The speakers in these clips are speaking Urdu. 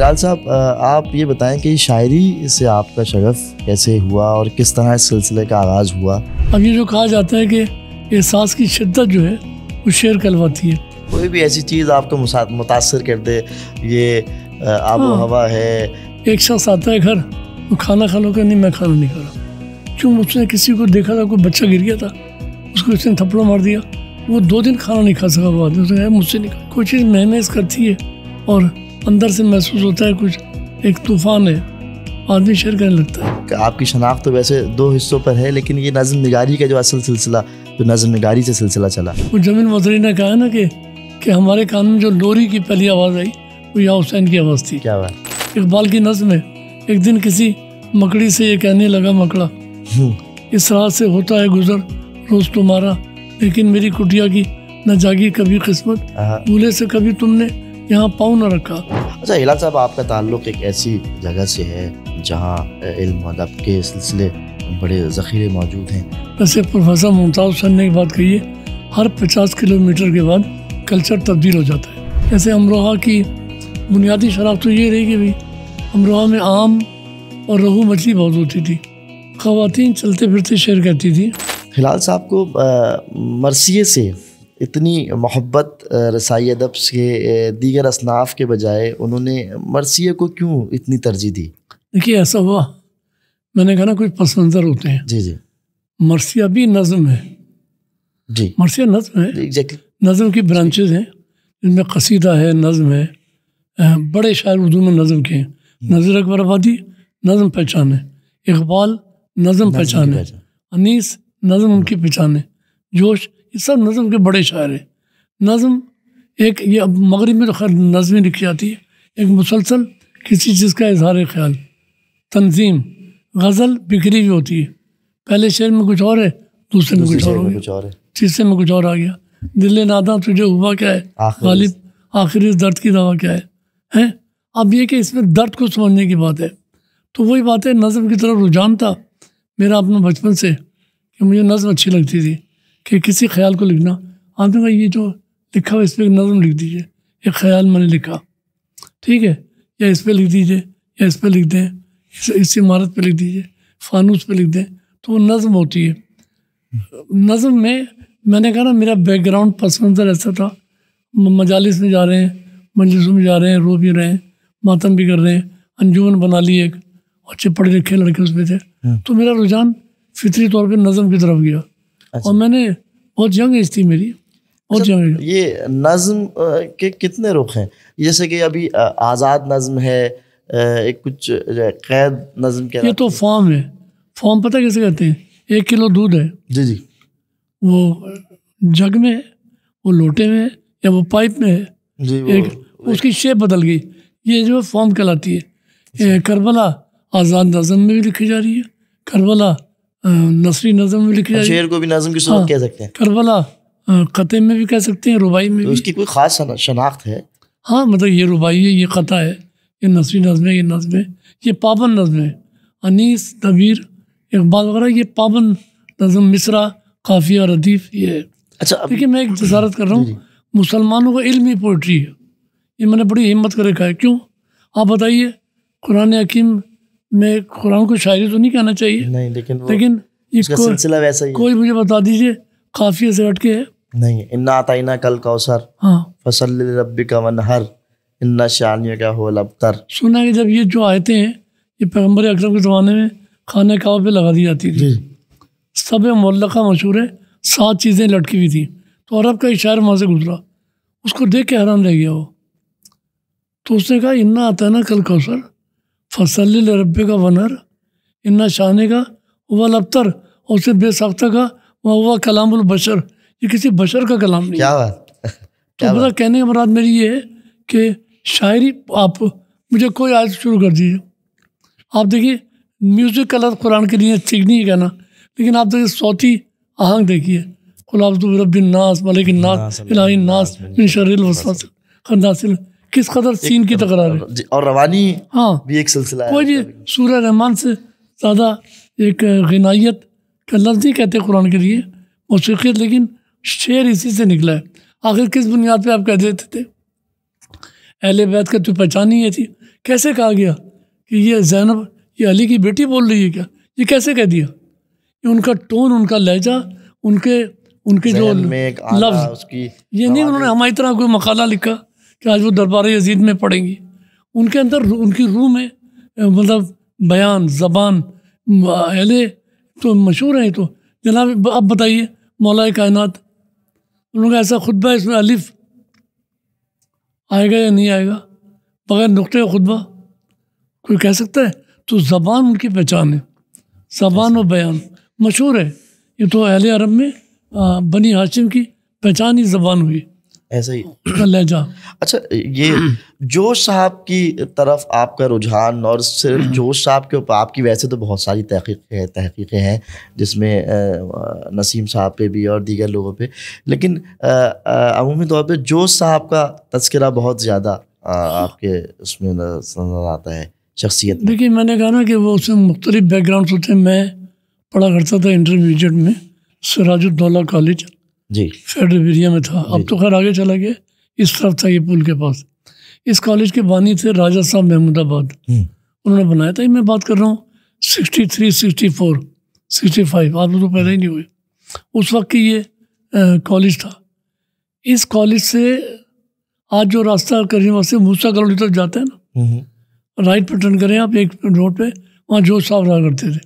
ہلال صاحب آپ یہ بتائیں کہ شاعری سے آپ کا شغف کیسے ہوا اور کس طرح اس سلسلے کا آغاز ہوا اب یہ جو کہا جاتا ہے کہ احساس کی شدت جو ہے وہ شعر کلواتی ہے کوئی بھی ایسی چیز آپ کو متاثر کر دے یہ آب و ہاں۔ ہوا ہے ایک شخص آتا ہے گھر وہ کھانا کھا لو کہ نہیں میں کھانا نہیں کھا رہا کیوں اس نے کسی کو دیکھا تھا کوئی بچہ گر گیا تھا اس کو اس نے تھپڑا مار دیا وہ دو دن کھانا نہیں کھا سکا وہ آدمی اس نے مجھ سے نہیں کھا کوئی چیز محنت کرتی ہے اور اندر سے محسوس ہوتا ہے کچھ ایک طوفان ہے آدمی شیئر کرنے لگتا ہے کہ آپ کی شناخت تو ویسے دو حصوں پر ہے لیکن یہ نظم نگاری کا جو اصل سلسلہ جو نظم نگاری سے سلسلہ چلا وہ جمین مدری نے کہا نا کہ کہ ہمارے کان میں جو لوری کی پہلی آواز آئی وہ یا حسین کی آواز تھی کیا بات اقبال کی نظم ہے ایک دن کسی مکڑی سے یہ کہنے لگا مکڑا اس راہ سے ہوتا ہے گزر روز تمہارا لیکن میری کٹیا کی نہ جاگی کبھی قسمت بھولے سے کبھی تم نے یہاں پاؤں نہ رکھا اچھا صاحب آپ کا تعلق ایک ایسی جگہ سے ہے جہاں علم ادب کے سلسلے بڑے ذخیرے موجود ہیں ویسے پروفیسر ممتاز حسین نے ایک بات کہی ہے ہر پچاس کلو میٹر کے بعد کلچر تبدیل ہو جاتا ہے جیسے امروہہ کی بنیادی شراب تو یہ رہی کہ امروہہ میں آم اور روہو مچھلی بہت ہوتی تھی خواتین چلتے پھرتے شیئر کرتی تھی ہلال صاحب کو مرثیے سے اتنی محبت رسائی ادب سے دیگر اصناف کے بجائے انہوں نے مرثیے کو کیوں اتنی ترجیح دی دیکھیے ایسا ہوا میں نے نا کچھ پس منظر ہوتے ہیں جی جی مرثیہ بھی نظم ہے جی مرثیہ نظم ہے جی، نظم کی برانچز ہیں جن میں قصیدہ ہے نظم ہے بڑے شاعر اردو میں نظم کے ہیں نظر اکبر آبادی نظم پہچان ہے اقبال نظم پہچان ہے انیس نظم ان کی پہچان ہے جوش یہ سب نظم کے بڑے شاعر ہیں نظم ایک یہ اب مغرب میں تو خیر نظمیں لکھی جاتی ہے ایک مسلسل کسی چیز کا اظہار خیال تنظیم غزل بکھری بھی ہوتی ہے پہلے شعر میں کچھ اور ہے دوسرے میں کچھ اور ہو گیا تیسرے میں کچھ اور آ گیا دل نادا تجھے ہوا کیا ہے غالب آخری درد کی دوا کیا ہے اب یہ کہ اس میں درد کو سمجھنے کی بات ہے تو وہی بات ہے نظم کی طرف رجحان تھا میرا اپنا بچپن سے کہ مجھے نظم اچھی لگتی تھی کہ کسی خیال کو لکھنا آپ نے کہا یہ جو لکھا ہوا اس پہ ایک نظم لکھ دیجیے ایک خیال میں نے لکھا ٹھیک ہے یا اس پہ لکھ دیجیے یا اس پہ لکھ دیں اس عمارت پہ لکھ دیجیے فانوس پہ لکھ دیں تو وہ نظم ہوتی ہے نظم میں میں نے کہا نا میرا بیک گراؤنڈ پس منظر ایسا تھا مجالس میں جا رہے ہیں مجلسوں میں جا رہے ہیں رو بھی رہے ہیں ماتم بھی کر رہے ہیں انجمن بنا لی ایک اچھے پڑھے لکھے لڑکے اس پہ تھے ہاں۔ تو میرا رجحان فطری طور پہ نظم کی طرف گیا اچھا۔ اور میں نے بہت جنگ ایج تھی میری بہت اچھا، یہ نظم کے کتنے رخ ہیں جیسے کہ ابھی آزاد نظم ہے ایک کچھ قید نظم یہ تو فارم ہے فارم پتہ کیسے کہتے ہیں ایک کلو دودھ ہے جی جی وہ جگ میں ہے وہ لوٹے میں ہے یا وہ پائپ میں ہے جی، اس کی شیپ بدل گئی یہ جو ہے کہلاتی ہے اچھا۔ کربلا آزاد نظم میں بھی لکھی جا رہی ہے کربلا نثری نظم میں لکھ شعر کو بھی نظم کی صورت ہاں، کہہ سکتے ہیں کربلا قطع میں بھی کہہ سکتے ہیں ربائی میں اس کی کوئی خاص شناخت ہے ہاں مطلب یہ ربائی ہے یہ قطع ہے یہ نثری نظم ہے یہ نظم ہے یہ پابند نظم ہے انیس دبیر اقبال وغیرہ یہ پابند نظم مصرا اور ادیف یہ ہے اچھا دیکھیے میں ایک تجارت کر رہا ہوں جی، جی۔ مسلمانوں کا علمی پوئٹری ہے یہ میں نے بڑی ہمت کر رکھا ہے کیوں آپ بتائیے قرآن حکیم میں قرآن کو شاعری تو نہیں کہنا چاہیے نہیں لیکن لیکن اس کا سلسلہ ویسا ہی کوئی مجھے بتا دیجئے کافی سے ہٹ کے ہے نہیں انا تعینا کل کا ہاں فصل رب کا ونہر انا شانیہ کا ہو لبتر سنا کہ جب یہ جو آئے ہیں یہ پیغمبر اکرم کے زمانے میں کھانے کعبہ پہ لگا دی جاتی تھی جی۔ سب ملکہ مشہور ہے سات چیزیں لٹکی ہوئی تھیں تو عرب کا اشار وہاں سے گزرا اس کو دیکھ کے حیران رہ گیا وہ تو اس نے کہا انا آتا ہے نا کل کوثر فصل الرب کا ونر انا شانے کا لبتر اور اسے بے ساختہ کا وہ ہوا کلام البشر یہ کسی بشر کا کلام نہیں کیا بات تو کہنے کا مراد میری یہ ہے کہ شاعری آپ مجھے کوئی آیت شروع کر دیجیے آپ دیکھیے میوزک کلر قرآن کے لیے ٹھیک نہیں ہے کہنا لیکن آپ دیکھیے صوتی آہنگ دیکھیے خلاب رب الناس ملک الناس الناس ناصن ناسر خنداصل کس قدر سین کی تکرار ہے جی، اور روانی ہاں بھی ایک سلسلہ کوئی سورہ رحمان سے زیادہ ایک غنائیت کا لفظ ہی کہتے قرآن کے لیے موسیقیت لیکن شعر اسی سے نکلا ہے آخر کس بنیاد پہ آپ کہہ دیتے تھے اہل بیت کا تو پہچان ہی تھی کیسے کہا گیا کہ یہ زینب یہ علی کی بیٹی بول رہی ہے کیا یہ کیسے کہہ دیا ان کا ٹون ان کا لہجہ ان کے ان کے جو لفظ یہ نہیں انہوں نے ہماری طرح کوئی مقالہ لکھا کہ آج وہ دربار یزید میں پڑھیں گے ان کے اندر ان کی روح میں مطلب بیان زبان اہل تو مشہور ہیں تو جناب اب بتائیے مولا کائنات ان کا ایسا خطبہ اس میں الف آئے گا یا نہیں آئے گا بغیر نقطۂ خطبہ کوئی کہہ سکتا ہے تو زبان ان کی پہچان ہے زبان و بیان مشہور ہے یہ تو اہل عرب میں بنی ہاشم کی پہچان ہی زبان ہوئی ایسا ہی جا اچھا یہ جوش صاحب کی طرف آپ کا رجحان اور صرف جوش صاحب کے اوپر آپ کی ویسے تو بہت ساری تحقیق ہے تحقیقیں ہیں جس میں نسیم صاحب پہ بھی اور دیگر لوگوں پہ لیکن عمومی طور پہ جوش صاحب کا تذکرہ بہت زیادہ آپ کے اس میں نظر آتا ہے شخصیت دیکھیے میں نے کہا نا کہ وہ اس میں مختلف بیک گراؤنڈس ہوتے ہیں میں پڑھا کرتا تھا انٹرمیڈیٹ میں سراج الدولہ کالج جی فیڈریا میں تھا اب جی۔ تو خیر آگے چلا گیا اس طرف تھا یہ پل کے پاس اس کالج کے بانی تھے راجا صاحب محمود آباد انہوں نے بنایا تھا میں بات کر رہا ہوں sixty three sixty four sixty five آپ تو پیدا ہی نہیں ہوئے اس وقت کی یہ کالج تھا اس کالج سے آج جو راستہ کریم واسطے موسا کالونی تک جاتے ہیں نا رائٹ پہ ٹرن کریں آپ ایک روڈ پہ وہاں جو صاحب رہا کرتے تھے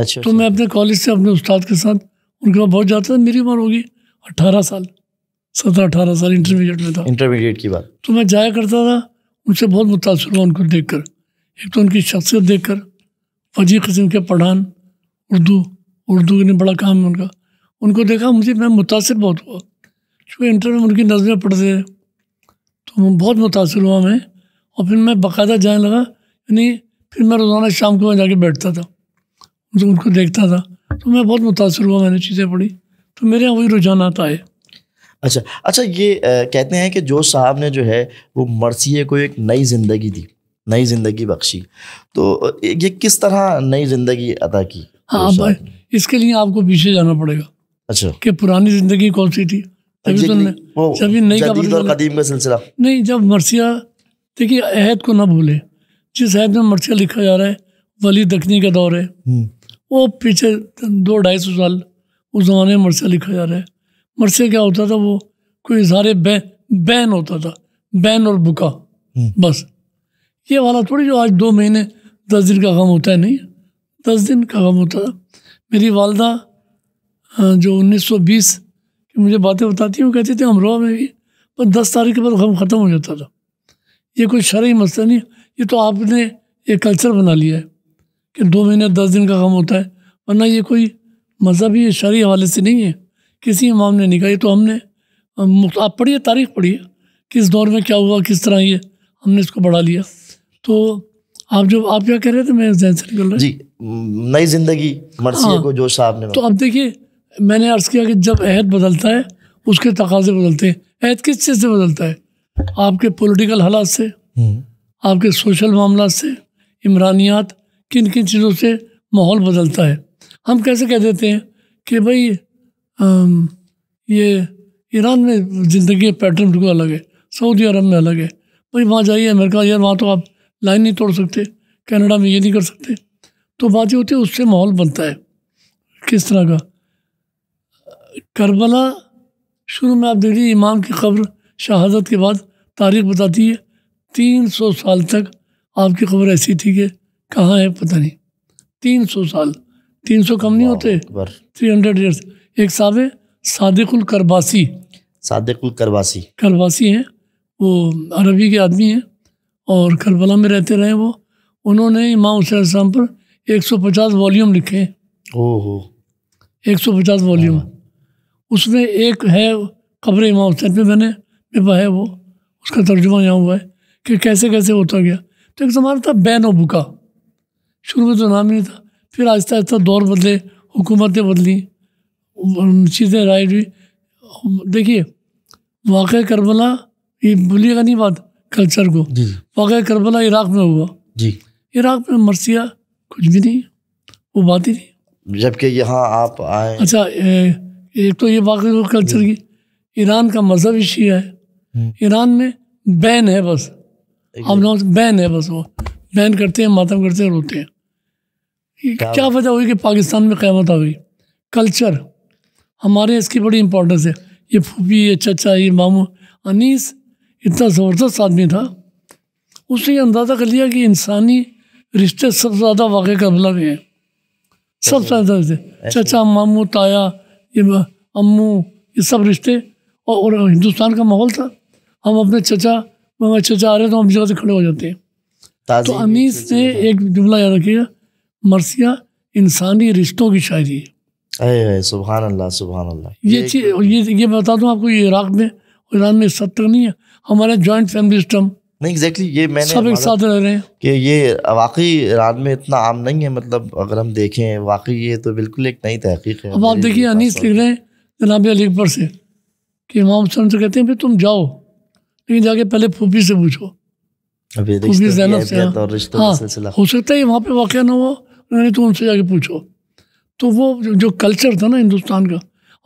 اچھا تو اچھا۔ میں اپنے کالج سے اپنے استاد کے ساتھ ان کے پاس بہت جاتا تھا میری عمر ہوگی اٹھارہ سال سترہ اٹھارہ سال انٹرمیڈیٹ میں تھا انٹرمیڈیٹ کی بات تو میں جایا کرتا تھا ان سے بہت متاثر ہوا ان کو دیکھ کر ایک تو ان کی شخصیت دیکھ کر فجی قسم کے پڑھان اردو اردو نے بڑا کام ہے ان کا ان کو دیکھا مجھے میں متاثر بہت ہوا کیونکہ انٹر میں ان کی نظمیں پڑھتے تھے تو بہت متاثر ہوا میں اور پھر میں باقاعدہ جانے لگا یعنی پھر میں روزانہ شام کو میں جا کے بیٹھتا تھا ان کو دیکھتا تھا تو میں بہت متاثر ہوا میں نے چیزیں پڑھی تو میرے یہاں وہی رجحانات آئے اچھا اچھا یہ کہتے ہیں کہ جو صاحب نے جو ہے وہ مرثیے کو ایک نئی زندگی دی نئی زندگی بخشی تو یہ کس طرح نئی زندگی ادا کی ہاں اس کے لیے آپ کو پیچھے جانا پڑے گا اچھا کہ پرانی زندگی کون سی تھی اچھا، سلسلہ نہیں جب مرثیہ دیکھیے عہد کو نہ بھولے جس عہد میں مرثیہ لکھا جا رہا ہے ولی دکنی کا دور ہے وہ پیچھے دو ڈھائی سو سال اس زمانے میں مرثہ لکھا جا رہا ہے مرثے کیا ہوتا تھا وہ کوئی اظہار بین بین ہوتا تھا بین اور بکا بس یہ والا تھوڑی جو آج دو مہینے دس دن کا غم ہوتا ہے نہیں دس دن کا غم ہوتا تھا میری والدہ جو انیس سو بیس کی مجھے باتیں بتاتی ہیں وہ کہتی تھیں امروہ میں بھی پر دس تاریخ کے بعد غم ختم ہو جاتا تھا یہ کوئی شرعی مسئلہ نہیں یہ تو آپ نے یہ کلچر بنا لیا ہے کہ دو مہینے دس دن کا غم ہوتا ہے ورنہ یہ کوئی مذہبی شرعی حوالے سے نہیں ہے کسی امام نے یہ تو ہم نے آپ پڑھیے تاریخ پڑھیے کس دور میں کیا ہوا کس طرح یہ ہم نے اس کو بڑھا لیا تو آپ جو آپ کیا کہہ رہے تھے میں ذہن سے نکل رہا جی نئی زندگی ہاں۔ کو جو صاحب نے تو اب دیکھیے میں نے عرض کیا کہ جب عہد بدلتا ہے اس کے تقاضے بدلتے ہیں عہد کس چیز سے بدلتا ہے آپ کے پولیٹیکل حالات سے آپ کے سوشل معاملات سے عمرانیات کن کن چیزوں سے ماحول بدلتا ہے ہم کیسے کہہ دیتے ہیں کہ بھائی یہ ایران میں زندگی پیٹرن بالکل الگ ہے سعودی عرب میں الگ ہے بھائی وہاں جائیے امریکہ یار وہاں تو آپ لائن نہیں توڑ سکتے کینیڈا میں یہ نہیں کر سکتے تو بات یہ ہوتی ہے اس سے ماحول بنتا ہے کس طرح کا کربلا شروع میں آپ دیکھ لیجیے امام کی خبر شہادت کے بعد تاریخ بتاتی ہے تین سو سال تک آپ کی خبر ایسی تھی کہ کہاں ہے پتہ نہیں تین سو سال تین سو کم نہیں ہوتے تھری ہنڈریڈ ایئرس ایک صاحب ہے صادق الکرباسی صادق الکرباسی کرباسی ہیں وہ عربی کے آدمی ہیں اور کربلا میں رہتے رہے وہ انہوں نے امام حسین السلام پر ایک سو پچاس والیوم لکھے ہیں ہو ایک سو پچاس والیوم ہاں۔ اس میں ایک ہے قبر امام حسین پہ میں نے ہے وہ اس کا ترجمہ یہاں ہوا ہے کہ کیسے کیسے ہوتا گیا تو ایک زمانہ تھا بین و بکا شروع میں تو نام نہیں تھا پھر آہستہ آہستہ دور بدلے حکومتیں بدلیں چیزیں رائٹ ہوئی دیکھیے واقع کربلا یہ بھولیے گا نہیں بات کلچر کو جی، جی۔ واقع کربلا عراق میں ہوا جی عراق میں مرثیہ کچھ بھی نہیں وہ بات ہی جب جبکہ یہاں آپ آئے اچھا ایک تو یہ واقعی کلچر کی ایران کا مذہب اشیا ہے ایران میں بین ہے بس ہم لوگ بین ہے بس وہ بین کرتے ہیں ماتم کرتے ہیں روتے ہیں کیا وجہ ہوئی کہ پاکستان میں قیامت آ گئی کلچر ہمارے یہاں اس کی بڑی امپورٹنس ہے یہ پھوپھی یہ چچا یہ ماموں انیس اتنا زبردست آدمی تھا اس نے یہ اندازہ کر لیا کہ انسانی رشتے سب سے زیادہ واقع قبلہ بھی ہیں سب سے زیادہ چچا ماموں تایا یہ امو یہ سب رشتے اور ہندوستان کا ماحول تھا ہم اپنے چچا چچا آ رہے ہیں تو ہم جگہ سے کھڑے ہو جاتے ہیں تو انیس نے ایک جملہ یاد کیا مرثیہ انسانی رشتوں کی شاعری ہے اے اے سبحان اللہ سبحان اللہ یہ چیز یہ یہ میں بتا دوں آپ کو یہ عراق میں ایران میں سب تک نہیں ہے ہمارا جوائنٹ فیملی سسٹم نہیں ایگزیکٹلی یہ میں سب ایک ساتھ رہ رہے ہیں کہ یہ واقعی ایران میں اتنا عام نہیں ہے مطلب اگر ہم دیکھیں واقعی یہ تو بالکل ایک نئی تحقیق ہے اب آپ دیکھیے انیس لکھ رہے ہیں جناب علی اکبر سے کہ امام حسن سے کہتے ہیں پھر تم جاؤ لیکن جا کے پہلے پھوپھی سے پوچھو پھوپھی زینب سے ہاں۔ ہو سکتا ہے وہاں پہ واقعہ نہ ہوا نے تو ان سے جا کے پوچھو تو وہ جو کلچر تھا نا ہندوستان کا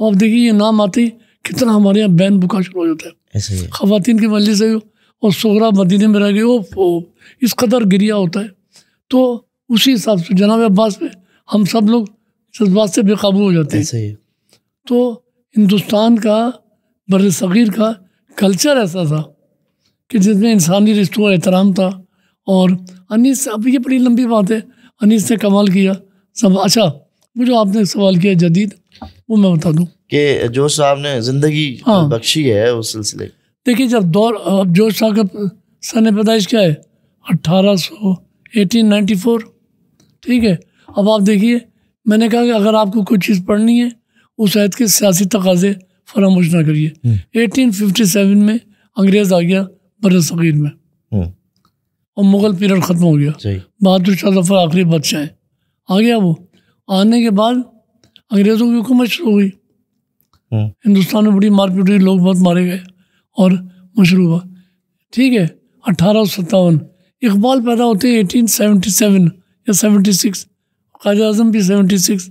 اور دیکھیے یہ نام آتے ہی کتنا ہمارے یہاں بین بکا شروع ہو جاتا ہے خواتین کی وجہ سے اور سغرا مدینہ میں رہ گئے او اس قدر گریا ہوتا ہے تو اسی حساب سے جناب عباس پہ ہم سب لوگ جذبات سے بے قابو ہو جاتے ہیں تو ہندوستان کا بر صغیر کا کلچر ایسا تھا کہ جس میں انسانی رشتوں کا احترام تھا اور انیس اب یہ بڑی لمبی بات ہے انیس نے کمال کیا سب اچھا وہ جو آپ نے سوال کیا جدید وہ میں بتا دوں کہ جوش صاحب نے زندگی ہاں بخشی ہے اس سلسلے دیکھیے جب دور اب جوش صاحب کا سن پیدائش کیا ہے اٹھارہ سو ایٹین نائنٹی فور ٹھیک ہے اب آپ دیکھیے میں نے کہا کہ اگر آپ کو کوئی چیز پڑھنی ہے اس عہد کے سیاسی تقاضے فراموش نہ کریے ایٹین ففٹی سیون میں انگریز آ گیا بر صغیر میں اور مغل پیریڈ ختم ہو گیا بہادر شاہ ظفر آخری بادشاہ ہیں آ گیا وہ آنے کے بعد انگریزوں کی حکومت شروع ہوئی ہاں۔ ہندوستان میں بڑی مار پیٹ ہوئی لوگ بہت مارے گئے اور مشروع ہوا ٹھیک ہے اٹھارہ سو ستاون اقبال پیدا ہوتے ہیں ایٹین سیونٹی سیون یا سیونٹی سکس قائد اعظم بھی سیونٹی سکس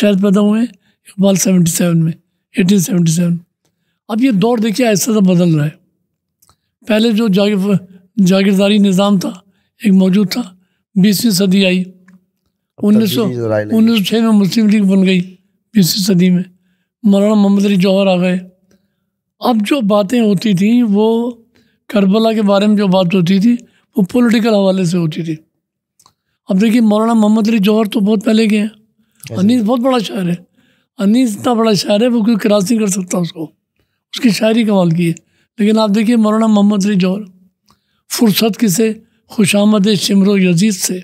شاید پیدا ہوئے ہیں اقبال سیونٹی سیون میں ایٹین سیونٹی سیون اب یہ دور دیکھیے ایسا سا بدل رہا ہے پہلے جو جاگ جاگیرداری نظام تھا ایک موجود تھا بیسویں صدی آئی انیس سو انیس سو چھ میں مسلم لیگ بن گئی بیسویں صدی میں مولانا محمد علی جوہر آ گئے اب جو باتیں ہوتی تھیں وہ کربلا کے بارے میں جو بات ہوتی تھی وہ پولیٹیکل حوالے سے ہوتی تھی اب دیکھیے مولانا محمد علی جوہر تو بہت پہلے کے ہیں جی۔ انیس بہت بڑا شاعر ہے انیس اتنا بڑا شاعر ہے وہ کوئی کراس نہیں کر سکتا اس کو اس کی شاعری کمال کی ہے لیکن آپ دیکھیے مولانا محمد علی جوہر فرصت کسے خوش آمد شمر و یزید سے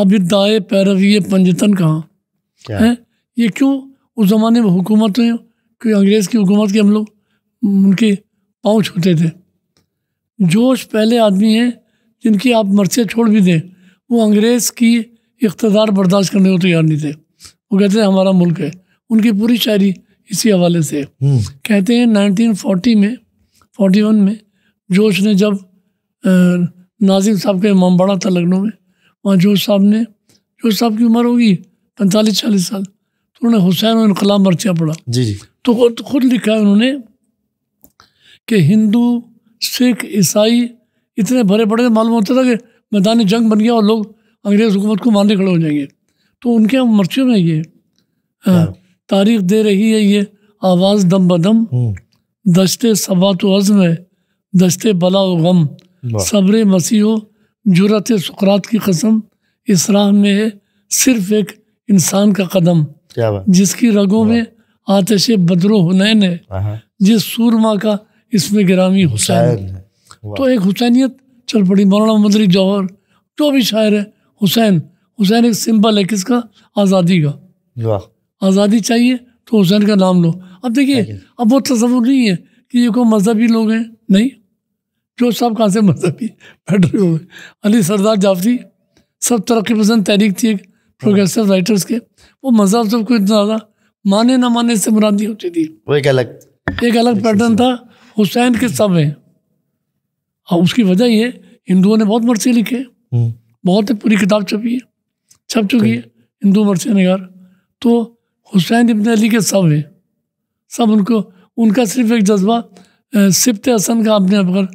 اب دائے پیروی پنجتن کہاں ہیں یہ کیوں اس زمانے میں حکومت کیوں کہ انگریز کی حکومت کے ہم لوگ ان کے پاؤں چھوتے تھے جوش پہلے آدمی ہیں جن کی آپ مرثیہ چھوڑ بھی دیں وہ انگریز کی اقتدار برداشت کرنے کو تیار نہیں تھے وہ کہتے ہیں ہمارا ملک ہے ان کی پوری شاعری اسی حوالے سے کہتے ہیں نائنٹین فورٹی میں فورٹی ون میں جوش نے جب ناظم صاحب کے امام باڑہ تھا لکھنؤ میں وہاں جوش صاحب نے جوش صاحب کی عمر ہوگی پینتالیس چالیس سال تو انہوں نے حسین اور انقلاب مرچیا پڑھا جی جی تو خود خود لکھا ہے انہوں نے کہ ہندو سکھ عیسائی اتنے بھرے پڑے معلوم ہوتا تھا کہ میدان جنگ بن گیا اور لوگ انگریز حکومت کو ماننے کھڑے ہو جائیں گے تو ان کے مرچیوں میں یہ ہاں۔ تاریخ دے رہی ہے یہ آواز دم بدم دشتے صبات و عزم ہے دشتے بلا و غم صبر مسیح و جرت سکرات کی قسم اس راہ میں ہے صرف ایک انسان کا قدم جس کی رگوں میں آتش بدر و حنین ہے جس سورما کا اس میں گرامی حسین تو ایک حسینیت چل پڑی مولانا مدری جوہر جو بھی شاعر ہے حسین حسین ایک سمبل ہے کس کا آزادی کا آزادی چاہیے تو حسین کا نام لو اب دیکھیے اب وہ تصور نہیں ہے کہ یہ کوئی مذہبی لوگ ہیں نہیں جو سب کہاں سے مذہبی بیٹھے ہوئے علی سردار جعفری سب ترقی پسند تحریک تھی ایک پروگریسو رائٹرس کے وہ مذہب سب کو اتنا زیادہ مانے نہ مانے سے مرادی ہوتی تھی وہ ایک الگ ایک الگ پیٹرن تھا حسین کے سب ہیں اور اس کی وجہ یہ ہندوؤں نے بہت مرثی لکھے بہت ایک پوری کتاب چھپی ہے چھپ چکی ہے ہندو مرثیہ نگار تو حسین ابن علی کے سب ہیں سب ان کو ان کا صرف ایک جذبہ صفت حسن کا اپنے نے کر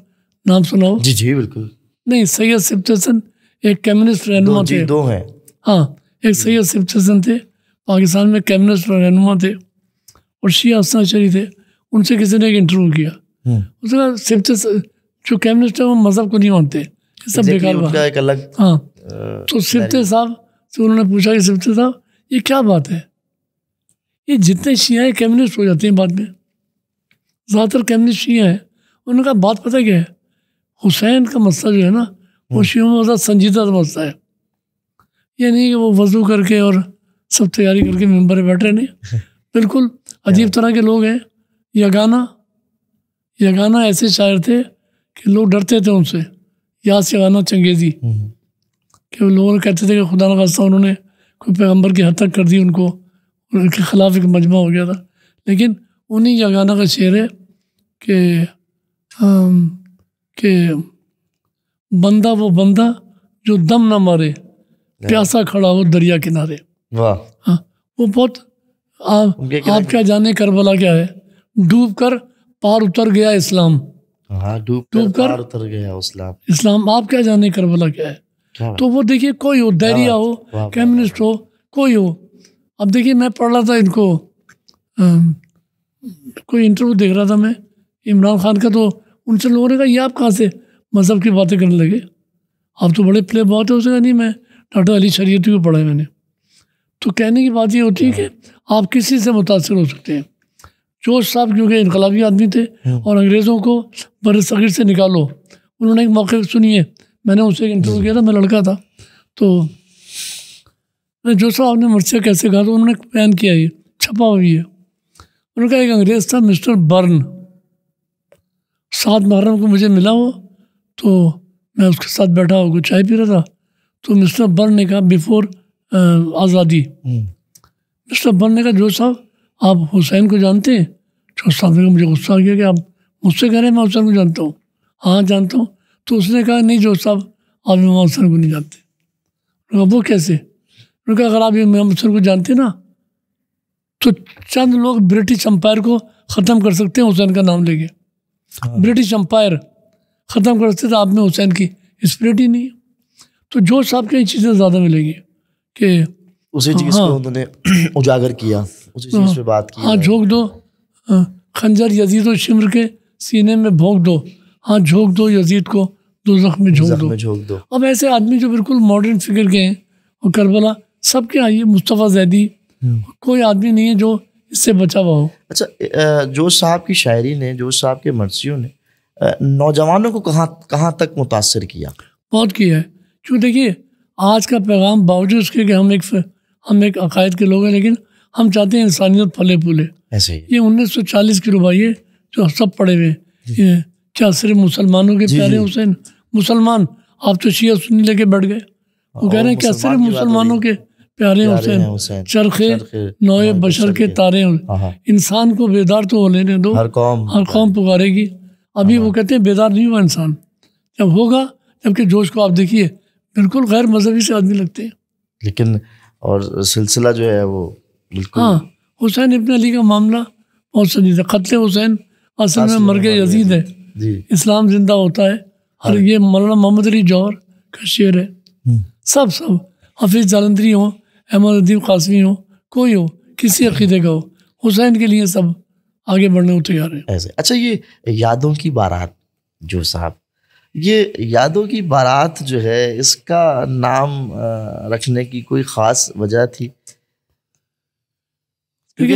نام سناؤ جی جی بالکل نہیں سید سفت حسن ایک کمیونسٹ رہنما جی، تھے دو ہیں ہاں ایک جی۔ سید سفت حسن تھے پاکستان میں کمیونسٹ رہنما تھے اور شیعہ اسنا شری تھے ان سے کسی نے ایک انٹرویو کیا اس کا سفت جو کمیونسٹ ہیں وہ مذہب کو نہیں مانتے سب بیکار ہاں تو سفت صاحب سے انہوں نے پوچھا کہ سبتے صاحب یہ کیا بات ہے یہ جتنے شیعہ ہیں کمیونسٹ ہو جاتے ہیں بعد میں زیادہ تر کمیونسٹ شیعہ ہیں ان کا بات پتہ کیا ہے حسین کا مسئلہ جو ہے نا خوشیوں میں مسئلہ سنجیدہ مسئلہ ہے یہ یعنی نہیں کہ وہ وضو کر کے اور سب تیاری کر کے ممبر بیٹھ رہے نہیں بالکل عجیب طرح کے لوگ ہیں یا گانا یا گانا ایسے شاعر تھے کہ لوگ ڈرتے تھے ان سے یاد سے گانا چنگیزی کہ وہ لوگوں کہتے تھے کہ خدا خاصہ انہوں نے کوئی پیغمبر کی حد تک کر دی ان کو ان کے خلاف ایک مجمع ہو گیا تھا لیکن انہیں یا گانا کا شعر ہے کہ کہ بندہ وہ بندہ جو دم نہ مارے پیاسا کھڑا ہو دریا کنارے ہاں، وہ بہت آپ کیا جانے کربلا کیا ہے ڈوب کر پار اتر گیا اسلام ہاں، ڈوب کر اتر گیا اسلام اسلام آپ کیا جانے کربلا کیا ہے تو وہ دیکھیے کوئی ہو دیریا ہو کمیونسٹ ہو کوئی ہو اب دیکھیے میں پڑھ رہا تھا ان کو کوئی انٹرویو دیکھ رہا تھا میں عمران خان کا تو ان سے لوگوں نے کہا یہ آپ کہاں سے مذہب کی باتیں کرنے لگے آپ تو بڑے پلے بہت اس اسے کہا نہیں میں ڈاکٹر علی شریعتی کو پڑھا ہے میں نے تو کہنے کی بات یہ ہوتی ہے کہ آپ کسی سے متاثر ہو سکتے ہیں جوش صاحب کیونکہ انقلابی آدمی تھے ہاں۔ اور انگریزوں کو بر صغیر سے نکالو انہوں نے ایک موقع سنیے میں نے ان سے ایک انٹرویو ہاں۔ کیا تھا میں لڑکا تھا تو میں جو جوش صاحب نے مرثیہ کیسے کہا تو انہوں نے بیان کیا یہ چھپا ہوئی ہے انہوں نے کہا ایک انگریز تھا مسٹر برن سات محرم کو مجھے ملا وہ تو میں اس کے ساتھ بیٹھا ہوگا چائے پی رہا تھا تو مسٹر بر نے کہا بیفور آزادی مسٹر بر نے کہا جو صاحب آپ حسین کو جانتے ہیں جو صاحب نے کہا مجھے غصہ کیا کہ آپ مجھ سے کہہ رہے ہیں میں حسین کو جانتا ہوں ہاں جانتا ہوں تو اس نے کہا نہیں جو صاحب آپ امام حسین کو نہیں جانتے وہ کیسے کہا اگر آپ امام حسین کو جانتے نا تو چند لوگ برٹش امپائر کو ختم کر سکتے ہیں حسین کا نام لے کے برٹش امپائر ختم کرتے تھے آپ میں حسین کی اسپرٹ ہی نہیں ہے تو جو صاحب کے چیزیں زیادہ ملیں گی کہ اسی اسی چیز چیز ہاں۔ پہ انہوں نے اجاگر کیا ہاں۔ بات کی ہاں جھونک دو خنجر یزید و شمر کے سینے میں بھونک دو ہاں جھونک دو یزید کو دو زخم میں جھونک دو اب ایسے آدمی جو بالکل ماڈرن فکر کے ہیں اور کربلا سب کے آئیے مصطفیٰ زیدی کوئی آدمی نہیں ہے جو اس سے بچا ہوا ہو اچھا، صاحب کی شاعری نے جو صاحب کے مرضیوں نے نوجوانوں کو کہاں کہاں تک متاثر کیا بہت کیا ہے کیوں دیکھیے آج کا پیغام باوجود اس کے کہ ہم ایک ہم ایک عقائد کے لوگ ہیں لیکن ہم چاہتے ہیں انسانیت پھلے پھولے ایسے یہ انیس سو چالیس کی ربائی ہے جو سب پڑے ہوئے جی۔ ہیں کیا صرف مسلمانوں کے جی، پیارے جی۔ حسین مسلمان آپ تو شیعہ سنی لے کے بیٹھ گئے وہ کہہ رہے ہیں کیا صرف مسلمانوں کے پیارے حسین چرخے نوئے بشر کے تارے انسان کو بیدار تو لینے دو ہر قوم پکارے گی ابھی وہ کہتے ہیں بیدار نہیں ہوا انسان جب ہوگا جبکہ جوش کو آپ دیکھیے بالکل غیر مذہبی سے آدمی لگتے ہیں لیکن اور سلسلہ جو ہے وہ ہاں حسین ابن علی کا معاملہ بہت سنجیدہ قتل حسین اصل میں مرگ یزید ہے جی۔ اسلام زندہ ہوتا ہے اور ہاں۔ یہ مولانا محمد علی جوہر کا شعر ہے سب سب حفیظ جالندری ہوں احمد الدین قاسمی ہو کوئی ہو کسی عقیدے کا ہو حسین کے لیے سب آگے بڑھنے کو تیار ہیں ایسے اچھا یہ یادوں کی بارات جو صاحب یہ یادوں کی بارات جو ہے اس کا نام رکھنے کی کوئی خاص وجہ تھی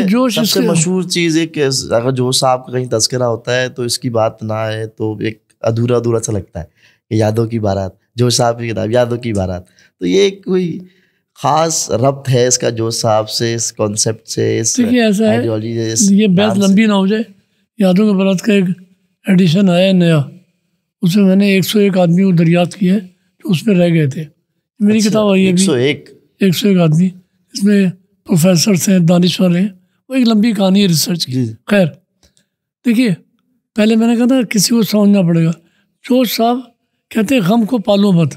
جوش سب سے مشہور چیز ایک اگر جو صاحب کا کہیں تذکرہ ہوتا ہے تو اس کی بات نہ آئے تو ایک ادھورا ادھورا سا لگتا ہے کہ یادوں کی بارات جو صاحب کی کتاب یادوں کی بارات تو یہ کوئی خاص ربط ہے اس کا جو صاحب سے اس کانسیپٹ سے اس ایسا ہے یہ بہت لمبی نہ ہو جائے یادوں کے برات کا ایک ایڈیشن آیا ہے نیا اس میں میں نے ایک سو ایک آدمی کو دریافت کیا ہے جو اس میں رہ گئے تھے میری اچھا، کتاب آئی ہے ایک سو ایک ایک سو ایک آدمی اس میں پروفیسرس ہیں دانشور ہیں وہ ایک لمبی کہانی ہے ریسرچ کی جی۔ خیر دیکھیے پہلے میں نے کہا تھا کسی کو سمجھنا پڑے گا جو صاحب کہتے ہیں غم کو پالو مت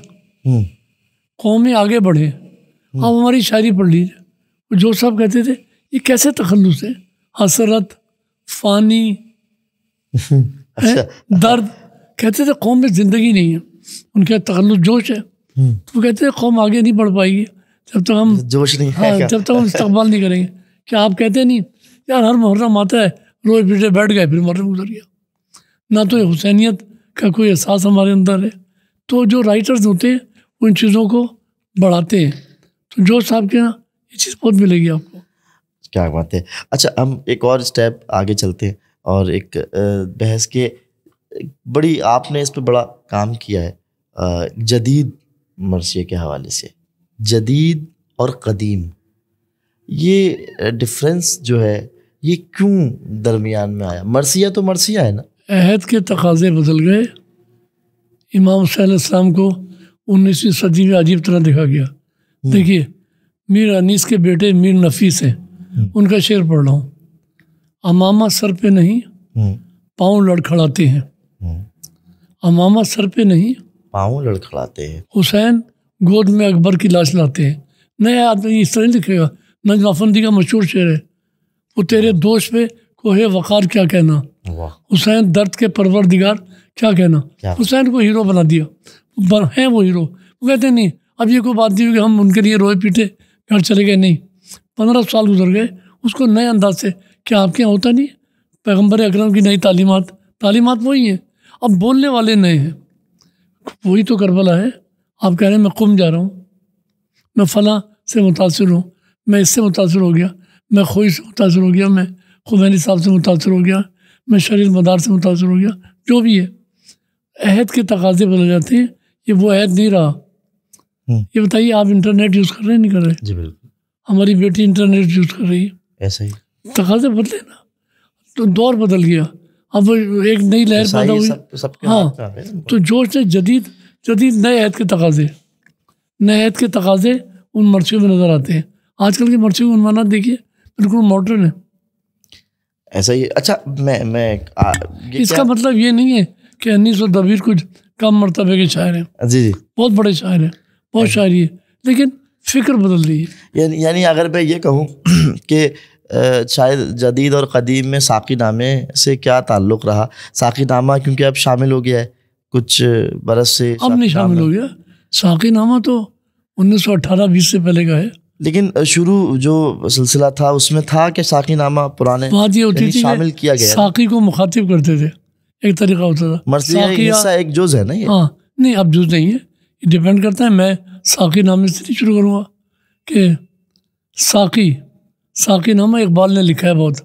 قومیں آگے بڑھیں آپ ہاں، ہماری شاعری پڑھ لیجیے جو صاحب کہتے تھے یہ کیسے تخلص ہے حسرت فانی اچھا۔ درد کہتے تھے قوم میں زندگی نہیں ہے ان کے تخلص جوش ہے تو وہ کہتے تھے قوم آگے نہیں بڑھ پائے گی جب تک ہم جوش نہیں ہاں جب تک ہم استقبال نہیں کریں گے کیا آپ کہتے نہیں یار ہر محرم آتا ہے روز پیچھے بیٹھ گئے پھر محرم گزر گیا نہ تو حسینیت کا کوئی احساس ہمارے اندر ہے تو جو رائٹرز ہوتے ہیں ان چیزوں کو بڑھاتے ہیں تو جو صاحب کے نا یہ چیز بہت ملے گی آپ کو کیا بات ہے اچھا ہم ایک اور اسٹیپ آگے چلتے ہیں اور ایک بحث کے بڑی آپ نے اس پہ بڑا کام کیا ہے جدید مرثیے کے حوالے سے جدید اور قدیم یہ ڈفرینس جو ہے یہ کیوں درمیان میں آیا مرثیہ تو مرثیہ ہے نا عہد کے تقاضے بدل گئے امام اللہ علیہ السلام کو انیسویں صدی میں عجیب طرح دیکھا گیا دیکھیے میر انیس کے بیٹے میر نفیس ہیں ان کا شعر پڑھ رہا ہوں امامہ سر پہ نہیں پاؤں لڑکھڑاتے ہیں امامہ سر پہ نہیں پاؤں لڑکھڑاتے ہیں حسین گود میں اکبر کی لاش لاتے ہیں نیا آدمی اس طرح لکھے گا نجم افندی کا مشہور شعر ہے وہ تیرے دوست پہ کوہ وقار کیا کہنا حسین درد کے پروردگار کیا کہنا حسین کو ہیرو بنا دیا ہیں وہ ہیرو وہ کہتے نہیں اب یہ کوئی بات نہیں ہوئی کہ ہم ان کے لیے روئے پیٹے گھر چلے گئے نہیں پندرہ سال گزر گئے اس کو نئے انداز سے کیا آپ کے یہاں ہوتا نہیں پیغمبر اکرم کی نئی تعلیمات تعلیمات وہی ہیں اب بولنے والے نئے ہیں وہی تو کربلا ہے آپ کہہ رہے ہیں میں کم جا رہا ہوں میں فلاں سے متاثر ہوں میں اس سے متاثر ہو گیا میں خوش متاثر ہو گیا میں خبین صاحب سے متاثر ہو گیا میں شریر مدار سے متاثر ہو گیا جو بھی ہے عہد کے تقاضے بدل جاتے ہیں یہ وہ عہد نہیں رہا یہ بتائیے آپ انٹرنیٹ یوز کر رہے ہیں نہیں کر رہے جی بالکل ہماری بیٹی انٹرنیٹ یوز کر رہی ہے ایسا ہی تقاضے بدلے نا تو دور بدل گیا اب ایک نئی لہر پیدا ہوئی ہاں تو جوش نے جدید جدید نئے عہد کے تقاضے نئے عہد کے تقاضے ان مرچیوں میں نظر آتے ہیں آج کل کے مرچیوں عنوانات دیکھیے بالکل ماڈرن ہے ایسا ہی اچھا میں میں اس کا مطلب یہ نہیں ہے کہ انیس و دبیر کچھ کم مرتبے کے شاعر ہیں جی جی بہت بڑے شاعر ہیں بہت ہے لیکن فکر بدل رہی ہے یعنی, یعنی اگر میں یہ کہوں کہ شاید جدید اور قدیم میں ساقی نامے سے کیا تعلق رہا ساقی نامہ کیونکہ اب شامل ہو گیا ہے کچھ برس سے اب نہیں شامل ہو گیا ساقی نامہ تو انیس سو اٹھارہ بیس سے پہلے کا ہے لیکن شروع جو سلسلہ تھا اس میں تھا کہ ساقی نامہ پرانے بات یہ ہوتی یعنی تھی شامل کیا گیا ساقی کو مخاطب کرتے تھے ایک طریقہ ہوتا تھا مرضی ایک جز ہے نا ہاں نہیں اب جز نہیں ہے یہ ڈپینڈ کرتا ہے میں ساقی نامے اس لیے شروع کروں گا کہ ساقی ساقی نامہ اقبال نے لکھا ہے بہت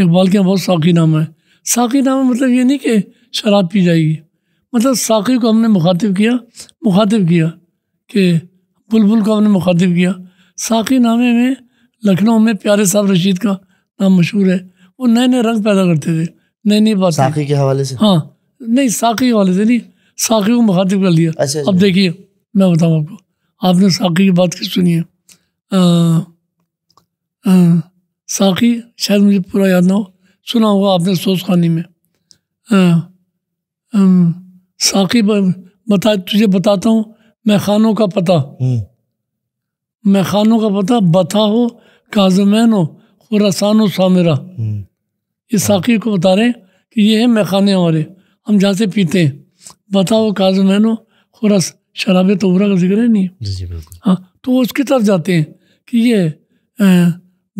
اقبال کے یہاں بہت ساقی نامہ ہے ساقی نامہ مطلب یہ نہیں کہ شراب پی جائے گی مطلب ساقی کو ہم نے مخاطب کیا مخاطب کیا کہ بلبل بل کو ہم نے مخاطب کیا ساقی نامے میں لکھنؤ میں پیارے صاحب رشید کا نام مشہور ہے وہ نئے نئے رنگ پیدا کرتے تھے نئی نئی بات ساقی کے حوالے سے ہاں نہیں ساقی کے حوالے سے نہیں ساقی کو مخاطب کر لیا اچھا جی۔ اب دیکھیے میں بتاؤں آپ کو آپ نے ساقی کی بات کی سنی ہے ساقی شاید مجھے پورا یاد نہ ہو سنا ہوگا آپ نے سوس خانی میں ساقی بتا تجھے بتاتا ہوں میں خانوں کا پتہ میں خانوں کا پتہ بتا ہو کاظمین ہو خراسان ہو سامرا یہ ساقی کو بتا رہے ہیں کہ یہ ہے خانے ہمارے ہم جہاں سے پیتے ہیں بتاؤ کاظم ہے نو خورس شراب تبرا کا ذکر ہے نہیں جی، جی، ہاں تو وہ اس کی طرف جاتے ہیں کہ یہ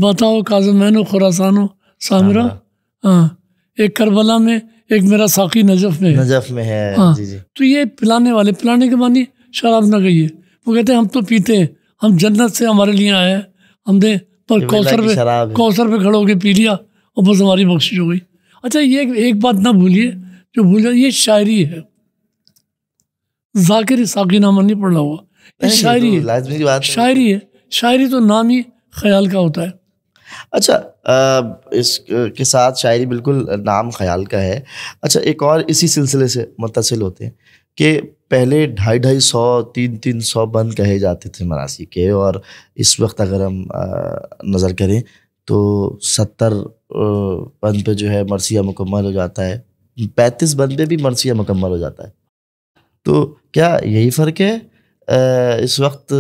بتاؤ کاظم ہے نو خوراسان خوراسانو سامرا ہاں ایک کربلا میں ایک میرا ساقی نجف میں نجف میں ہے ہاں جی، تو یہ پلانے والے پلانے کے معنی شراب نہ گئی ہے وہ کہتے ہیں ہم تو پیتے ہیں ہم جنت سے ہمارے لیے آئے ہیں ہم نے پر کوثر پہ کوثر پہ کھڑے ہو کے پی لیا اور بس ہماری بخش ہو گئی اچھا یہ ایک بات نہ بھولیے جو جائے یہ شاعری ہے ذاکر ساقی نامہ نہیں رہا ہوا شاعری ہے شاعری ہے شاعری تو نام ہی خیال کا ہوتا ہے اچھا اس کے ساتھ شاعری بالکل نام خیال کا ہے اچھا ایک اور اسی سلسلے سے متصل ہوتے ہیں کہ پہلے ڈھائی ڈھائی سو تین تین سو بند کہے جاتے تھے مراسی کے اور اس وقت اگر ہم نظر کریں تو ستر بند پہ جو ہے مرثیہ مکمل ہو جاتا ہے پینتیس بند پہ بھی مرثیہ مکمل ہو جاتا ہے تو کیا یہی فرق ہے اس وقت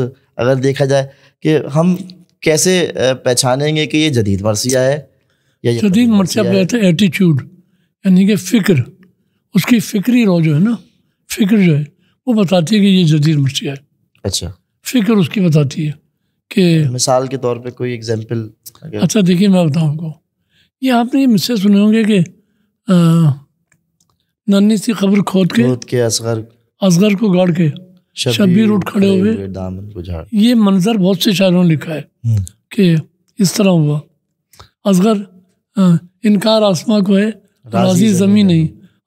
اگر دیکھا جائے کہ ہم کیسے پہچانیں گے کہ یہ جدید مرثیہ ہے جدید مرثیہ ایٹیچیوڈ یعنی کہ فکر اس کی فکری رو جو ہے نا فکر جو ہے وہ بتاتی ہے کہ یہ جدید مرثیہ ہے اچھا فکر اس کی بتاتی ہے کہ مثال کے طور پہ کوئی ایگزامپل اچھا دیکھیے میں بتاؤں کو یہ آپ نے یہ مجھ سے سنے ہوں گے کہ نانی سی خبر کھود کے اصغر اصغر کو گاڑ کے شبیر اٹھ کھڑے ہوئے یہ منظر بہت سے شاعروں نے لکھا ہے کہ اس طرح ہوا اصغر انکار آسماں کو ہے زمین نہیں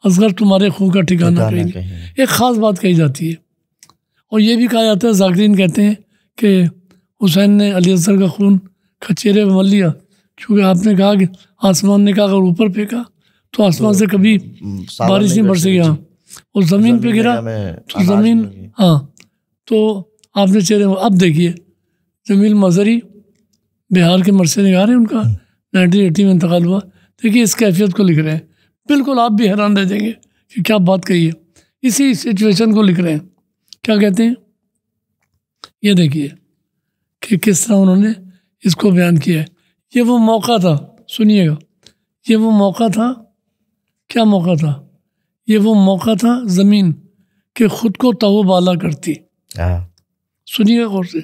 اصغر تمہارے خون کا ٹھکانا ایک خاص بات کہی جاتی ہے اور یہ بھی کہا جاتا ہے زاکرین کہتے ہیں کہ حسین نے علی اصغر کا خون کچیرے میں مل لیا کیونکہ آپ نے کہا کہ آسمان نے کہا اگر اوپر پھینکا تو آسمان سے کبھی بارش نہیں بڑھ سکی ہاں زمین پہ گرا تو زمین ہاں تو آپ نے چہرے اب دیکھیے جمیل مظہری بہار کے مرثے ہیں ان کا نائنٹین ایٹی میں انتقال ہوا دیکھیے اس کیفیت کو لکھ رہے ہیں بالکل آپ بھی حیران رہ جائیں گے کہ کیا بات کہیے اسی سچویشن کو لکھ رہے ہیں کیا کہتے ہیں یہ دیکھیے کہ کس طرح انہوں نے اس کو بیان کیا ہے یہ وہ موقع تھا سنیے گا یہ وہ موقع تھا کیا موقع تھا یہ وہ موقع تھا زمین کہ خود کو تو بالا کرتی ہاں۔ سنیے غور سے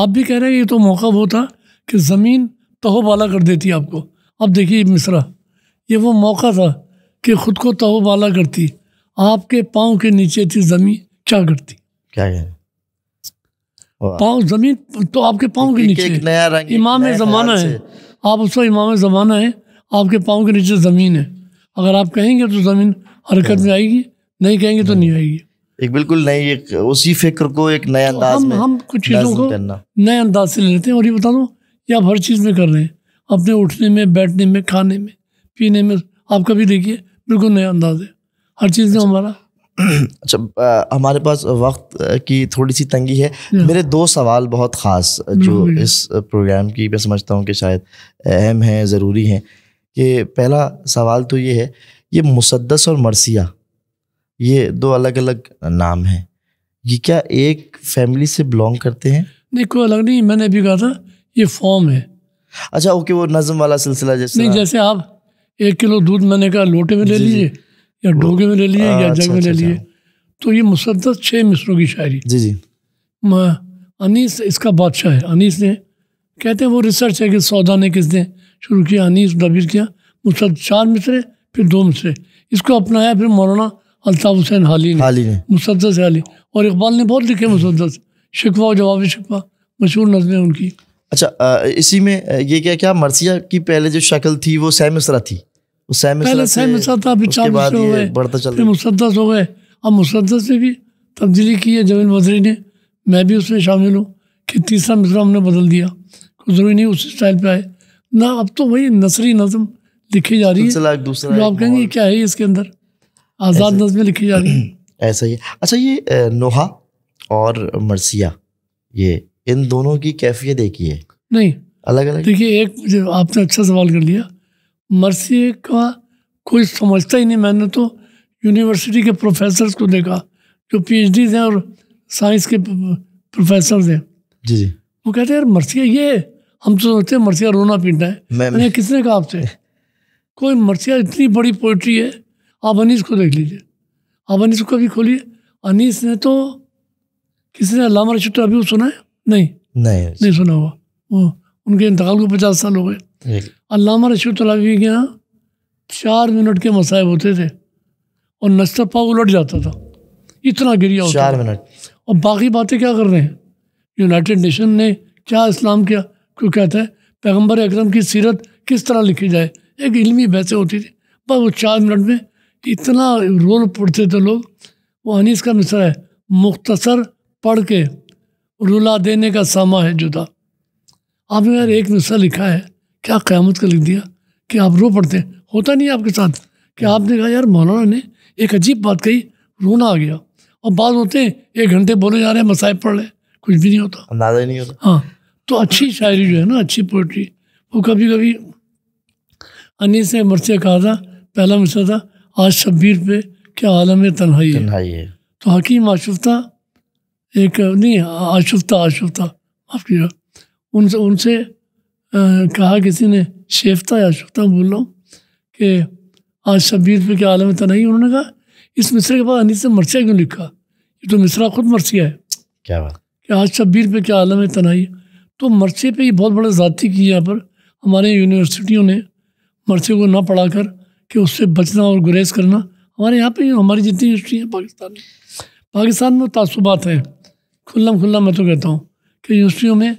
آپ بھی کہہ رہے ہیں یہ تو موقع وہ تھا کہ زمین تو بالا کر دیتی آپ کو اب دیکھیے مصرا یہ وہ موقع تھا کہ خود کو تو بالا کرتی آپ کے پاؤں کے نیچے تھی زمین کیا کرتی کیا پاؤں زمین تو آپ کے پاؤں کے نیچے امام زمانہ ہے آپ اس کا امام زمانہ ہے آپ کے پاؤں کے نیچے زمین ہے اگر آپ کہیں گے تو زمین حرکت میں آئے گی نہیں کہیں گے تو نہیں آئے گی ایک بالکل نئی ایک اسی فکر کو ایک نئے انداز ہم کچھ چیزوں کو نئے انداز سے لے لیتے ہیں اور یہ بتا دو یہ آپ ہر چیز میں کر رہے ہیں اپنے اٹھنے میں بیٹھنے میں کھانے میں پینے میں آپ کبھی دیکھیے بالکل نیا انداز ہے ہر چیز میں اچھا۔ ہمارا اچھا ہمارے پاس وقت کی تھوڑی سی تنگی ہے ہاں۔ میرے دو سوال بہت خاص جو اس پروگرام کی میں سمجھتا ہوں کہ شاید اہم ہیں ضروری ہیں کہ پہلا سوال تو یہ ہے یہ مسدس اور مرثیہ یہ دو الگ الگ نام ہیں یہ کیا ایک فیملی سے بلونگ کرتے ہیں نہیں کوئی الگ نہیں میں نے بھی کہا تھا یہ فارم ہے اچھا اوکے وہ نظم والا سلسلہ جیسے نہیں جیسے آپ ایک کلو دودھ میں نے کہا لوٹے میں لے جی، جی۔ لیجیے یا ڈھوگے میں لے لیجیے یا اچھا، جگ میں لے اچھا، اچھا۔ لیجیے تو یہ مسدس چھ مصروں کی شاعری جی جی انیس اس کا بادشاہ ہے انیس نے کہتے ہیں وہ ریسرچ ہے کہ سودا نے کس نے شروع کیا انیس دبیر کیا چار مصرے پھر ڈوم سے اس کو اپنایا پھر مولانا الطاف حسین حالی حالی نے مسدس حالی اور اقبال نے بہت لکھے مسدس شکوہ و جواب شکوہ مشہور نظمیں ان کی اچھا اسی میں یہ کیا کیا مرثیہ کی پہلے جو شکل تھی وہ سہ سہ مصرا مصرا تھی تھا پھر چار مصرا ہو گئے پھر مسدس ہو گئے اب مسدس نے بھی تبدیلی کی ہے جمیل مدری نے میں بھی اس میں شامل ہوں کہ تیسرا مصرا ہم نے بدل دیا ضروری نہیں اس اسٹائل پہ آئے نہ اب تو وہی نثری نظم لکھی جا رہی ہے دوسرا جو آپ کہیں گے کیا ہے اس کے اندر آزاد نظمیں لکھی جا رہی ہیں ایسا ہی اچھا یہ نوحا اور مرثیہ یہ ان دونوں کی کیفیت ایک ہی ہے نہیں الگ الگ دیکھیے ایک مجھے آپ نے اچھا سوال کر لیا مرثیے کا کوئی سمجھتا ہی نہیں میں نے تو یونیورسٹی کے پروفیسرز کو دیکھا جو پی ایچ ڈیز ہیں اور سائنس کے پروفیسرز ہیں جی جی وہ کہتے ہیں یار مرثیہ یہ ہم تو سوچتے ہیں مرثیہ رونا پیٹنا ہے میں کس نے کہا آپ سے کوئی مرثیہ اتنی بڑی پوئٹری ہے آپ انیس کو دیکھ لیجیے آپ انیس کو بھی کھولیے انیس نے تو کسی نے علامہ رشید سنا ہے نہیں نہیں سنا ہوا وہ ان کے انتقال کو پچاس سال ہو گئے علامہ رشید کے یہاں چار منٹ کے مسائب ہوتے تھے اور نشتر پاؤ الٹ جاتا تھا اتنا گریا ہوتا چار منٹ اور باقی باتیں کیا کر رہے ہیں یونائٹڈ نیشن نے کیا اسلام کیا کیوں کہتا ہے پیغمبر اکرم کی سیرت کس طرح لکھی جائے ایک علمی بحثیں ہوتی تھی بس وہ چار منٹ میں اتنا رول پڑھتے تھے لوگ وہ انیس کا مصرعہ ہے مختصر پڑھ کے رلا دینے کا ساما ہے جدا آپ نے یار ایک نسخہ لکھا ہے کیا قیامت کا لکھ دیا کہ آپ رو پڑھتے ہیں ہوتا نہیں آپ کے ساتھ کہ آپ نے کہا یار مولانا نے ایک عجیب بات کہی رونا آ گیا اور بعض ہوتے ہیں ایک گھنٹے بولے جا رہے ہیں مصائب پڑھ رہے کچھ بھی نہیں ہوتا نہیں ہوتا ہاں تو اچھی شاعری جو ہے نا اچھی پوئٹری وہ کبھی کبھی انیس مرتے کہا تھا پہلا مصرہ تھا آج شبیر پہ کیا عالم تنہائی ہے تو حکیم آشفتہ ایک نہیں آشفتہ آشفتہ آپ کی ان سے ان سے کہا کسی نے شیفتہ یا آشفتہ بول رہا ہوں کہ آج شبیر پہ کیا عالم تنہائی انہوں نے کہا اس مصرے کے بعد انیس سے مرثیہ کیوں لکھا یہ تو مصرا خود مرثیہ ہے کیا بات کہ آج شبیر پہ کیا عالم تنہائی تو مرچے پہ یہ بہت بڑے ذاتی کی یہاں پر ہمارے یونیورسٹیوں نے مرثیوں کو نہ پڑھا کر کہ اس سے بچنا اور گریز کرنا ہمارے یہاں پہ ہماری جتنی ہسٹری ہے پاکستان میں پاکستان میں تعصبات ہیں کھلا کھلا میں تو کہتا ہوں کہ یونیورسٹیوں میں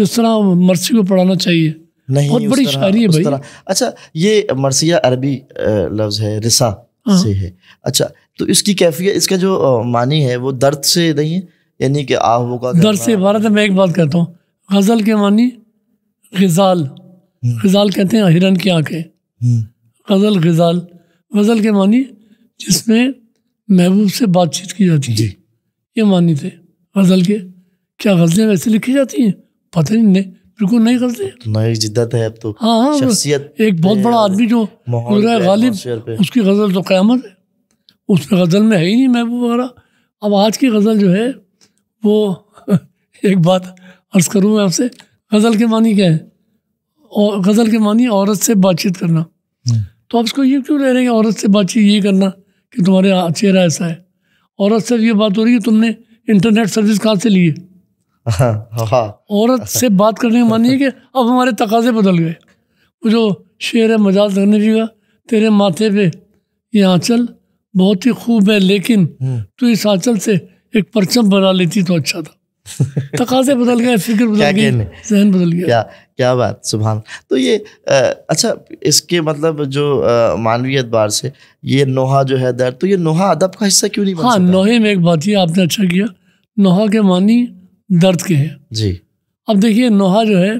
جس طرح مرثی کو پڑھانا چاہیے بہت بڑی شاعری ہے بھائی اچھا یہ مرثیہ عربی لفظ ہے رسا ہاں۔ سے ہے اچھا تو اس کی کیفیت اس کا جو معنی ہے وہ درد سے نہیں ہے یعنی کہ آہ ہوگا درد سے بھارت ہے میں ایک بات کہتا ہوں غزل کے معنی غزال غزال کہتے ہیں ہرن کی آنکھیں غزل غزال غزل کے معنی جس میں محبوب سے بات چیت کی جاتی ہے جی۔ یہ معنی تھے غزل کے کیا غزلیں ویسے لکھی جاتی ہیں پتہ نہیں نہیں بالکل نہیں نئی جدت ہے اب تو ہاں ہاں ایک بہت بڑا آدمی جو غالب اس کی غزل تو قیامت ہے اس میں غزل میں ہے ہی نہیں محبوب وغیرہ اب آج کی غزل جو ہے وہ ایک بات عرض کروں میں آپ سے غزل کے معنی کیا ہے غزل کے معنی عورت سے بات چیت کرنا تو آپ اس کو یہ کیوں لے رہے ہیں عورت سے بات چیت یہ کرنا کہ تمہارے ہاں چہرہ ایسا ہے عورت سے یہ بات ہو رہی ہے تم نے انٹرنیٹ سروس کہاں سے لیے ہاں۔ عورت سے بات کرنے کا مانیے کہ اب ہمارے تقاضے بدل گئے وہ جو شعر ہے مجاز کرنے جی کا تیرے ماتھے پہ یہ آنچل بہت ہی خوب ہے لیکن تو اس آنچل سے ایک پرچم بنا لیتی تو اچھا تھا تقاضے بدل گئے فکر بدل گئی ذہن بدل گیا کیا بات سبحان تو یہ اچھا اس کے مطلب جو مانوی اعتبار سے یہ نوحا جو ہے در تو یہ نوحا ادب کا حصہ کیوں نہیں ہاں نوحے میں ایک بات یہ آپ نے اچھا کیا نوحا کے معنی درد کے ہیں جی اب دیکھیے نوحا جو ہے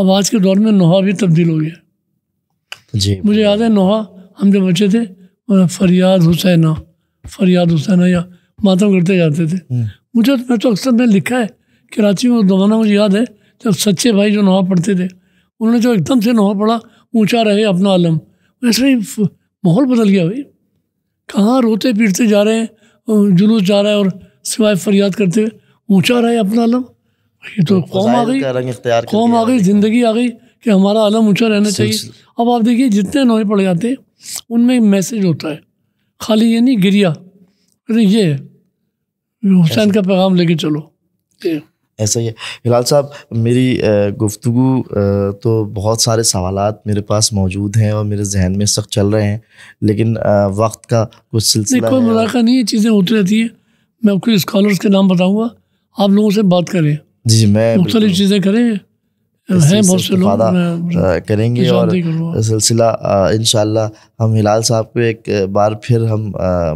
اب آج کے دور میں نوحا بھی تبدیل ہو گیا جی مجھے یاد ہے نوحا ہم جب بچے تھے فریاد حسینہ فریاد حسینہ یا ماتم کرتے جاتے تھے مجھے میں تو اکثر میں لکھا ہے کراچی میں زمانہ مجھے یاد ہے جب سچے بھائی جو نواب پڑھتے تھے انہوں نے جو ایک دم سے نواب پڑھا اونچا رہے اپنا علم ویسے ہی ماحول بدل گیا بھائی کہاں روتے پیٹتے جا رہے ہیں جلوس جا رہا ہے اور سوائے فریاد کرتے ہوئے اونچا رہے اپنا علم یہ تو قوم آ گئی قوم آ گئی زندگی آ گئی کہ ہمارا علم اونچا رہنا چاہیے اب آپ دیکھیے جتنے نویں پڑھ جاتے ہیں ان میں میسیج ہوتا ہے خالی یہ نہیں گریا یہ ہے حسین کا پیغام لے کے چلو جی۔ ایسا ہی ہے ہلال صاحب میری گفتگو تو بہت سارے سوالات میرے پاس موجود ہیں اور میرے ذہن میں سخت چل رہے ہیں لیکن وقت کا کچھ سلسلہ کوئی نہیں چیزیں ہوتی رہتی ہیں میں اسکالرس کے نام بتاؤں گا آپ لوگوں سے بات کریں جی, جی، میں مختلف چیزیں کریں کریں گے اور سلسلہ انشاءاللہ ہم ہلال صاحب کو ایک بار پھر ہم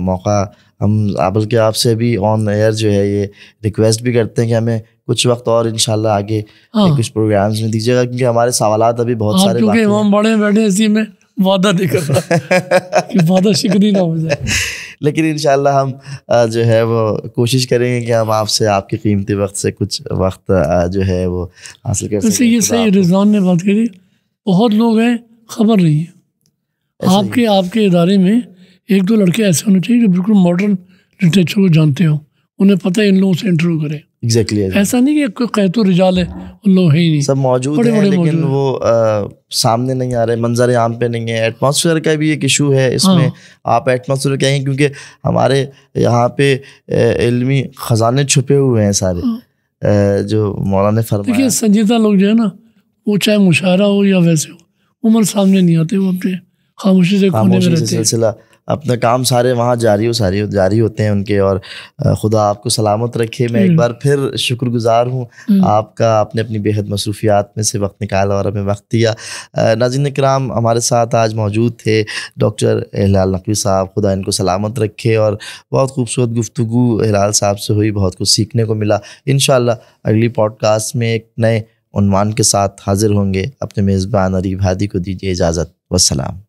موقع ہم بلکہ آپ سے بھی آن ایئر جو ہے یہ ریکویسٹ بھی کرتے ہیں کہ ہمیں کچھ وقت اور ان شاء اللہ آگے ہاں۔ کچھ پروگرامس میں دیجیے گا کیونکہ ہمارے سوالات ابھی بہت ہاں، سارے بڑے بیٹھے اسی میں وعدہ لیکن ان شاء اللہ ہم جو ہے وہ کوشش کریں گے کہ ہم آپ سے آپ کے قیمتی وقت سے کچھ وقت جو ہے وہ حاصل کر سکیں یہ صحیح رضوان نے بات کری بہت لوگ ہیں خبر نہیں ہے آپ کے آپ کے ادارے میں ایک دو لڑکے ایسے ہونے چاہیے جو بالکل ماڈرن لٹریچر کو جانتے ہوں انہیں پتہ ہے ان لوگوں سے انٹرویو کریں exactly, exactly ایسا نہیں کہ کوئی قید و رجال ہے ان لوگ ہی نہیں سب موجود بڑے ہیں بڑے لیکن موجود وہ آ, سامنے نہیں آ رہے منظر عام پہ نہیں ہے ایٹماسفیئر کا بھی ایک ایشو ہے اس हाँ. میں ہاں۔ آپ ایٹماسفیئر کہیں کیونکہ ہمارے یہاں پہ علمی خزانے چھپے ہوئے ہیں سارے ہاں۔ آ, جو مولانا فرمایا دیکھیے سنجیدہ لوگ جو ہے نا وہ چاہے مشاعرہ ہو یا ویسے ہو عمر سامنے نہیں آتے وہ اپنے خاموشی سے خاموشی سے سلسلہ اپنا کام سارے وہاں جاری ساری جاری ہوتے ہیں ان کے اور خدا آپ کو سلامت رکھے میں ایک بار پھر شکر گزار ہوں آپ کا آپ نے اپنی بےحد مصروفیات میں سے وقت نکالا اور ہمیں وقت دیا نازن کرام ہمارے ساتھ آج موجود تھے ڈاکٹر اہلال نقوی صاحب خدا ان کو سلامت رکھے اور بہت خوبصورت گفتگو اہلال صاحب سے ہوئی بہت کچھ سیکھنے کو ملا ان شاء اللہ اگلی پوڈ کاسٹ میں ایک نئے عنوان کے ساتھ حاضر ہوں گے اپنے میزبان عریب ہادی کو دیجیے اجازت وسلام